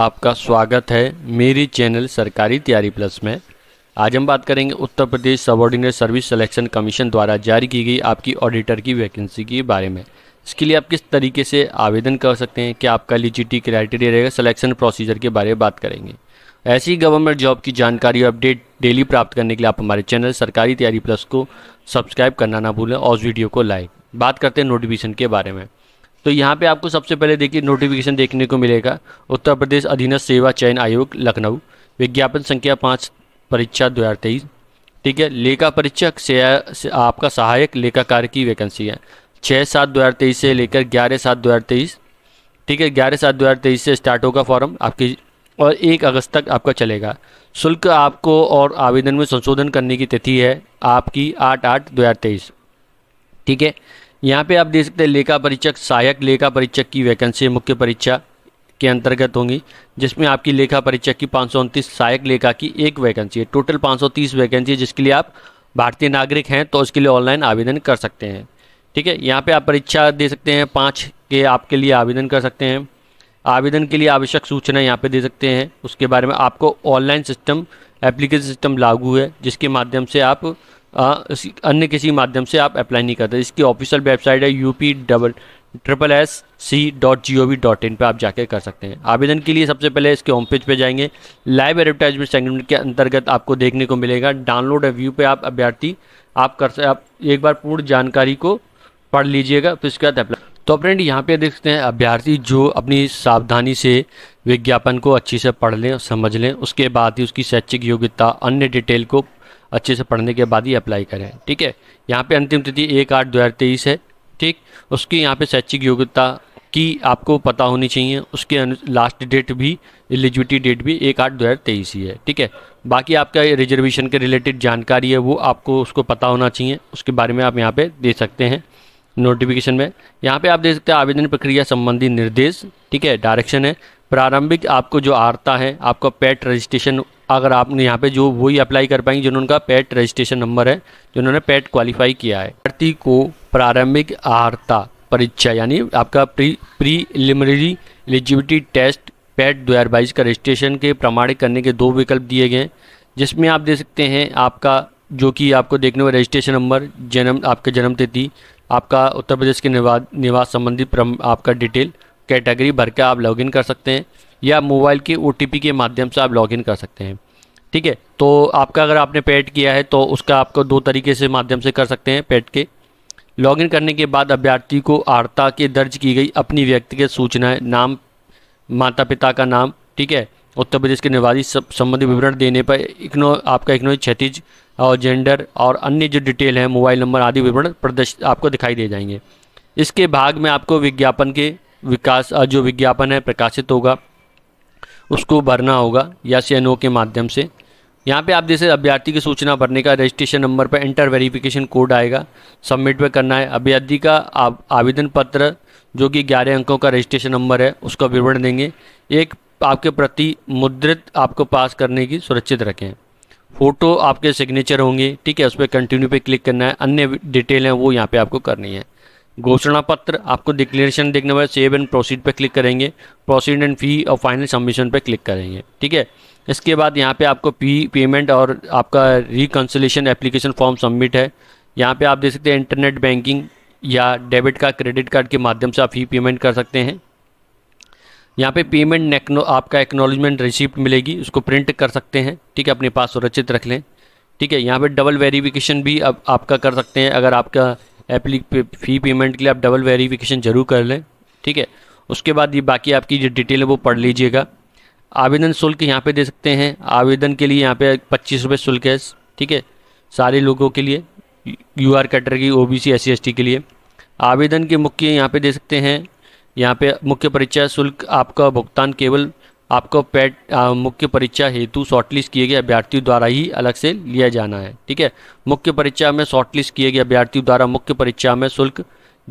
आपका स्वागत है मेरी चैनल सरकारी तैयारी प्लस में आज हम बात करेंगे Uttar Pradesh subordinate service selection commission द्वारा जारी की गई आपकी ऑडिटर की वैकेंसी के बारे में इसके लिए आप किस तरीके से आवेदन कर सकते हैं क्या आपका एलिजिटी क्राइटेरिया रहेगा सिलेक्शन प्रोसीजर के बारे में बात करेंगे ऐसी गवर्नमेंट जॉब की जानकारी और अपडेट डेली प्राप्त करने के लिए आप हमारे चैनल सरकारी तैयारी प्लस को सब्सक्राइब करना ना भूलें और उस वीडियो को लाइक बात करते हैं नोटिफिकेशन के बारे में तो यहाँ पे आपको सबसे पहले देखिए नोटिफिकेशन देखने को मिलेगा उत्तर प्रदेश अधीन सेवा चयन आयोग लखनऊ विज्ञापन संख्या पाँच परीक्षा दो हज़ार तेईस ठीक है लेखा परीक्षक से, आपका सहायक लेखा कार्य की वैकेंसी है छः सात दो हज़ार तेईस से लेकर ग्यारह सात दो हज़ार तेईस ठीक है ग्यारह सात दो हज़ार तेईस से स्टार्ट होगा फॉर्म आपकी और एक अगस्त तक आपका चलेगा शुल्क आपको और आवेदन में संशोधन करने की तिथि है आपकी आठ आठ दो हज़ार तेईस ठीक है यहाँ पे आप देख सकते हैं लेखा परीक्षक सहायक लेखा परीक्षक की वैकेंसी मुख्य परीक्षा के अंतर्गत होंगी जिसमें आपकी लेखा परीक्षक की पाँच सहायक लेखा की एक वैकेंसी है टोटल पाँच वैकेंसी है जिसके लिए आप भारतीय नागरिक हैं तो उसके लिए ऑनलाइन आवेदन कर सकते हैं ठीक है यहाँ पे आप परीक्षा दे सकते हैं पाँच के आपके लिए आवेदन कर सकते हैं आवेदन के लिए आवश्यक सूचना यहाँ पे दे सकते हैं उसके बारे में आपको ऑनलाइन सिस्टम एप्लीकेशन सिस्टम लागू है जिसके माध्यम से आप अन्य किसी माध्यम से आप अप्लाई नहीं करते इसकी ऑफिशियल वेबसाइट है U P double triple S C dot G O V dot in पर आप जाके कर सकते हैं आवेदन के लिए सबसे पहले इसके होम पेज पर जाएंगे लाइव एडवर्टाइजमेंट सेगमेंट के अंतर्गत आपको देखने को मिलेगा डाउनलोड व्यू पे आप अभ्यर्थी आप कर सकते आप एक बार पूर्ण जानकारी को पढ़ लीजिएगा फिर उसके बाद अप्लाई तो फ्रेंड यहाँ पे देख सकते हैं अभ्यर्थी जो अपनी सावधानी से विज्ञापन को अच्छी से पढ़ लें समझ लें उसके बाद ही उसकी शैक्षिक योग्यता अन्य डिटेल को अच्छे से पढ़ने के बाद ही अप्लाई करें ठीक है यहाँ पे अंतिम तिथि एक आठ दो हज़ार तेईस है ठीक उसकी यहाँ पे शैक्षिक योग्यता की आपको पता होनी चाहिए उसके लास्ट डेट भी एलिजिबिलिटी डेट भी एक आठ दो हज़ार तेईस ही है ठीक है बाकी आपका रिजर्वेशन के रिलेटेड जानकारी है वो आपको उसको पता होना चाहिए उसके बारे में आप यहाँ पर दे सकते हैं नोटिफिकेशन में यहाँ पे आप देख सकते हैं आवेदन प्रक्रिया संबंधी निर्देश ठीक है डायरेक्शन है प्रारंभिक आपको जो आर्ता है आपका पेट रजिस्ट्रेशन अगर आप यहाँ पे जो वही अप्लाई कर पाएंगे जिन्होंने पेट रजिस्ट्रेशन नंबर है जिन्होंने पेट क्वालिफाई किया है भर्ती को प्रारंभिक आहारता परीक्षा यानी आपका pre preliminary eligibility test PET दो का रजिस्ट्रेशन के प्रमाणित करने के दो विकल्प दिए गए जिसमें आप दे सकते हैं आपका जो कि आपको देखने में रजिस्ट्रेशन नंबर जन्म आपका जन्म तिथि आपका उत्तर प्रदेश के निवास निवास संबंधी आपका डिटेल कैटेगरी भर के आप लॉगिन कर सकते हैं या मोबाइल के ओ के माध्यम से आप लॉगिन कर सकते हैं ठीक है तो आपका अगर आपने पेड किया है तो उसका आपको दो तरीके से माध्यम से कर सकते हैं पेड के लॉगिन करने के बाद अभ्यर्थी को आर्ता के दर्ज की गई अपनी व्यक्तिगत सूचनाएं नाम माता पिता का नाम ठीक है उत्तर प्रदेश के निवासी संबंधी विवरण देने पर इग्नो आपका इकनो क्षतिज और जेंडर और अन्य जो डिटेल है मोबाइल नंबर आदि विवरण प्रदर्शित आपको दिखाई दे जाएंगे इसके भाग में आपको विज्ञापन के विकास जो विज्ञापन है प्रकाशित होगा उसको भरना होगा या सी एन ओ के माध्यम से यहाँ पे आप जैसे अभ्यर्थी की सूचना भरने का रजिस्ट्रेशन नंबर पर इंटर वेरिफिकेशन कोड आएगा सबमिट पर करना है अभ्यर्थी का आवेदन पत्र जो कि ग्यारह अंकों का रजिस्ट्रेशन नंबर है उसका विवरण देंगे एक आपके प्रति मुद्रित आपको पास करने की सुरक्षित रखें फ़ोटो आपके सिग्नेचर होंगे ठीक है उस पर कंटिन्यू पे क्लिक करना है अन्य डिटेल हैं वो यहाँ पे आपको करनी है घोषणा पत्र आपको डिक्लेरेशन देखने वाले सेव एंड प्रोसीड पे क्लिक करेंगे प्रोसीड एंड फी और फाइनल सबमिशन पे क्लिक करेंगे ठीक है इसके बाद यहाँ पे आपको पी पेमेंट और आपका रिकन्सलेशन एप्लीकेशन फॉर्म सबमिट है यहाँ पे आप देख सकते हैं इंटरनेट बैंकिंग या डेबिट कार्ड क्रेडिट कार्ड के माध्यम से आप फी पेमेंट कर सकते हैं यहाँ पे पेमेंट आपका एक्नोलॉजमेंट रिसिप्ट मिलेगी उसको प्रिंट कर सकते हैं ठीक है अपने पास सुरक्षित रख लें ठीक है यहाँ पे डबल वेरिफिकेशन भी अब आप, आपका कर सकते हैं अगर आपका पे, फ़ी पेमेंट के लिए आप डबल वेरीफिकेशन जरूर कर लें ठीक है उसके बाद ये बाकी आपकी जो डिटेल है वो पढ़ लीजिएगा आवेदन शुल्क यहाँ पे दे सकते हैं आवेदन के लिए यहाँ पे पच्चीस रुपये शुल्क है ठीक है सारे लोगों के लिए U R category O B C S C के लिए आवेदन के मुख्य यहाँ पे दे सकते हैं यहाँ पे मुख्य परीक्षा शुल्क आपका भुगतान केवल आपको पैट मुख्य परीक्षा हेतु शॉर्टलिस्ट किए गए अभ्यर्थियों द्वारा ही अलग से लिया जाना है ठीक है मुख्य परीक्षा में शॉर्टलिस्ट किए गए अभ्यर्थियों द्वारा मुख्य परीक्षा में शुल्क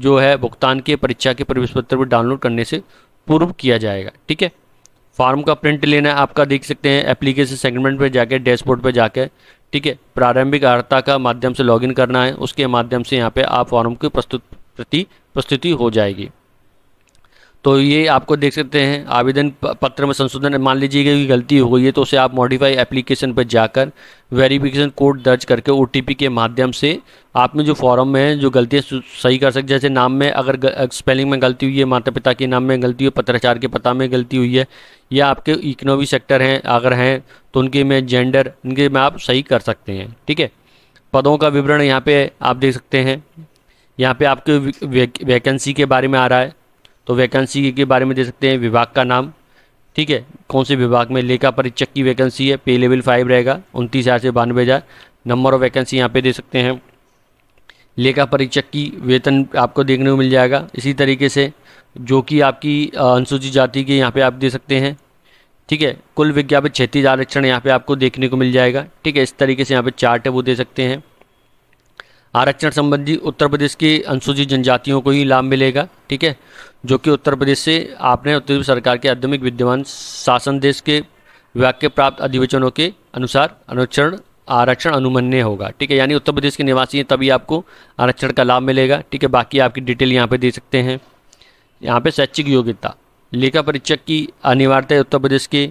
जो है भुगतान के परीक्षा के प्रवेश पत्र भी डाउनलोड करने से पूर्व किया जाएगा ठीक है फॉर्म का प्रिंट लेना है आपका देख सकते हैं एप्लीकेशन सेगमेंट पर जाकर डैशबोर्ड पर जाकर ठीक है प्रारंभिक अर्हता का माध्यम से लॉगिन करना है उसके माध्यम से यहाँ पे आप फॉर्म की प्रस्तुत प्रति प्रस्तुति हो जाएगी तो ये आपको देख सकते हैं आवेदन पत्र में संशोधन मान लीजिए कि गलती हो गई है तो उसे आप मॉडिफाई एप्लीकेशन पर जाकर वेरिफिकेशन कोड दर्ज करके ओ के माध्यम से आपने जो फॉर्म में है जो गलतियाँ सही कर सकते जैसे नाम में अगर स्पेलिंग में गलती हुई है माता पिता के नाम में गलती हुई है पत्राचार के पता में गलती हुई है या आपके इकनॉमी सेक्टर हैं अगर हैं तो उनके में जेंडर इनके में आप सही कर सकते हैं ठीक है पदों का विवरण यहाँ पर आप देख सकते हैं यहाँ पर आपके वैकेंसी के बारे में आ रहा है तो वैकेंसी के बारे में दे सकते हैं विभाग का नाम ठीक है कौन से विभाग में लेखा परीक्षक की वैकेंसी है पे लेवल फाइव रहेगा उनतीस हज़ार से बानवे हज़ार नंबर ऑफ वैकेंसी यहाँ पे दे सकते हैं लेखा परीक्षक की वेतन आपको देखने को मिल जाएगा इसी तरीके से जो कि आपकी अनुसूचित जाति के यहाँ पे आप दे सकते हैं ठीक है कुल विज्ञापित क्षेत्रीय आरक्षण यहाँ पे आपको देखने को मिल जाएगा ठीक है इस तरीके से यहाँ पे चार्ट है वो दे सकते हैं आरक्षण संबंधी उत्तर प्रदेश के अनुसूचित जनजातियों को ही लाभ मिलेगा ठीक है जो कि उत्तर प्रदेश से आपने उत्तर प्रदेश सरकार के आधुनिक विद्यमान शासन देश के वाक्य प्राप्त अधिवेशनों के अनुसार अनुचरण आरक्षण अनुमन्य होगा ठीक है यानी उत्तर प्रदेश के निवासी हैं तभी आपको आरक्षण का लाभ मिलेगा ठीक है बाकी आपकी डिटेल यहाँ पे दे सकते हैं यहाँ पे शैक्षिक योग्यता लेखा परीक्षक की अनिवार्यता उत्तर प्रदेश के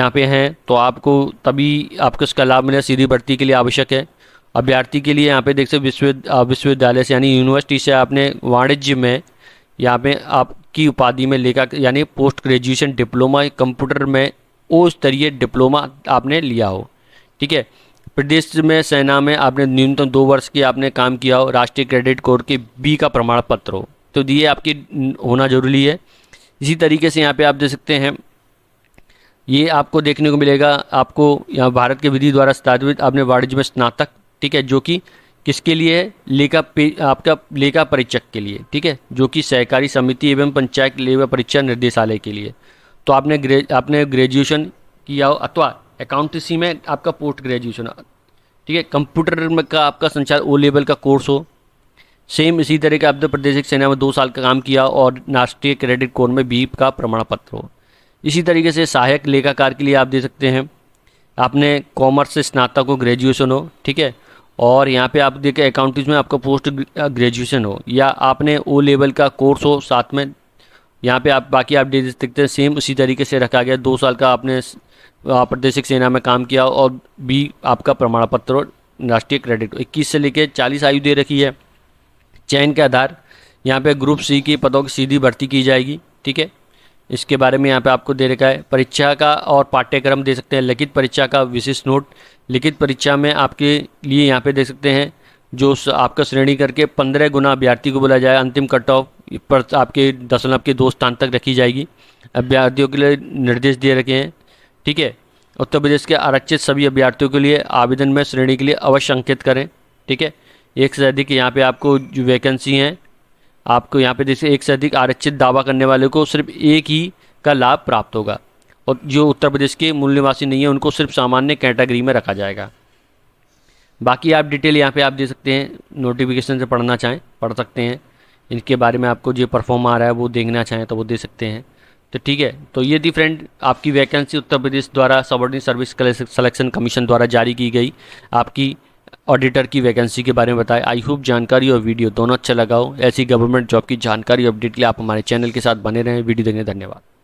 यहाँ पे हैं तो आपको तभी आपको इसका लाभ मिलेगा सीधी भर्ती के लिए आवश्यक है अभ्यर्थी के लिए यहाँ पे देख सकते विश्वविद्यालय से यानी यूनिवर्सिटी से आपने वाणिज्य में यहाँ पे आपकी उपाधि में लेकर यानी पोस्ट ग्रेजुएशन डिप्लोमा कंप्यूटर में ओ स्तरीय डिप्लोमा आपने लिया हो ठीक है प्रदेश में सेना में आपने न्यूनतम दो वर्ष की आपने काम किया हो राष्ट्रीय क्रेडिट कोड के बी का प्रमाण पत्र हो तो ये आपकी होना जरूरी है इसी तरीके से यहाँ पे आप देख सकते हैं ये आपको देखने को मिलेगा आपको यहाँ भारत के विधि द्वारा स्थापित आपने वाणिज्य में स्नातक ठीक है जो कि किसके लिए लेखा आपका लेखा परीक्षक के लिए ठीक है जो कि सहकारी समिति एवं पंचायत लेवा परीक्षा निर्देशालय के लिए तो आपने ग्रे आपने ग्रेजुएशन किया हो अथवा अकाउंटेंसी में आपका पोस्ट ग्रेजुएशन ठीक है कंप्यूटर का आपका संचार ओ लेवल का कोर्स हो सेम इसी तरह का आंध्र प्रदेश सेना में दो साल का काम किया और राष्ट्रीय क्रेडिट कोर में बीप e का प्रमाण पत्र हो इसी तरीके से सहायक लेखाकार के लिए आप दे सकते हैं आपने कॉमर्स से स्नातक हो ग्रेजुएशन हो ठीक है और यहाँ पे आप देखें अकाउंटिंग में आपका पोस्ट ग्रेजुएशन हो या आपने ओ लेवल का कोर्स हो साथ में यहाँ पे आप बाकी आप डेज देखते हैं सेम उसी तरीके से रखा गया दो साल का आपने प्रादेशिक सेना में काम किया और बी आपका प्रमाण पत्र राष्ट्रीय क्रेडिट इक्कीस से लेकर चालीस आयु दे रखी है चयन के आधार यहाँ पे ग्रुप सी के पदों की सीधी भर्ती की जाएगी ठीक है इसके बारे में यहाँ पे आपको दे रखा है परीक्षा का और पाठ्यक्रम दे सकते हैं लिखित परीक्षा का विशिष्ट नोट लिखित परीक्षा में आपके लिए यहाँ पे दे सकते हैं जो आपका श्रेणी करके पंद्रह गुना अभ्यर्थी को बोला जाए अंतिम कट ऑफ पर आपके दशमलव के दो स्थान तक रखी जाएगी अभ्यर्थियों के लिए निर्देश दिए रखे हैं ठीक है उत्तर प्रदेश के आरक्षित सभी अभ्यर्थियों के लिए आवेदन में श्रेणी के लिए अवश्य अंकित करें ठीक है एक से अधिक यहाँ पे आपको जो वैकेंसी हैं आपको यहाँ पे जैसे एक से अधिक आरक्षित दावा करने वाले को सिर्फ एक ही का लाभ प्राप्त होगा और जो उत्तर प्रदेश के मूल निवासी नहीं है उनको सिर्फ सामान्य कैटेगरी में रखा जाएगा बाकी आप डिटेल यहाँ पे आप दे सकते हैं नोटिफिकेशन से पढ़ना चाहें पढ़ सकते हैं इनके बारे में आपको जो परफॉर्म आ रहा है वो देखना चाहें तो वो दे सकते हैं तो ठीक है तो ये थी फ्रेंड आपकी वैकेंसी उत्तर प्रदेश द्वारा सबर्डिन सर्विस सलेक्शन कमीशन द्वारा जारी की गई आपकी ऑडिटर की वैकेंसी के बारे में बताएं आई होप जानकारी और वीडियो दोनों अच्छा लगाओ ऐसी गवर्नमेंट जॉब की जानकारी अपडेट के लिए आप हमारे चैनल के साथ बने रहें वीडियो देने धन्यवाद